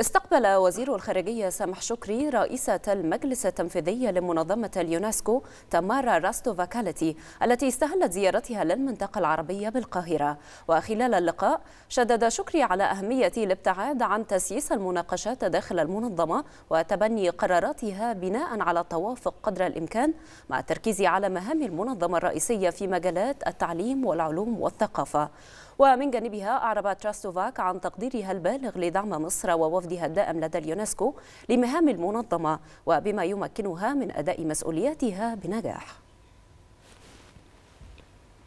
استقبل وزير الخارجية سامح شكري رئيسة المجلس التنفيذي لمنظمة اليونسكو تمارا راستوفاكالتي التي استهلت زيارتها للمنطقة العربية بالقاهرة وخلال اللقاء شدد شكري على أهمية الابتعاد عن تسييس المناقشات داخل المنظمة وتبني قراراتها بناء على التوافق قدر الإمكان مع التركيز على مهام المنظمة الرئيسية في مجالات التعليم والعلوم والثقافة ومن جانبها أعربت تراستوفاك عن تقديرها البالغ لدعم مصر ووفدها الدائم لدى اليونسكو لمهام المنظمة وبما يمكنها من أداء مسؤولياتها بنجاح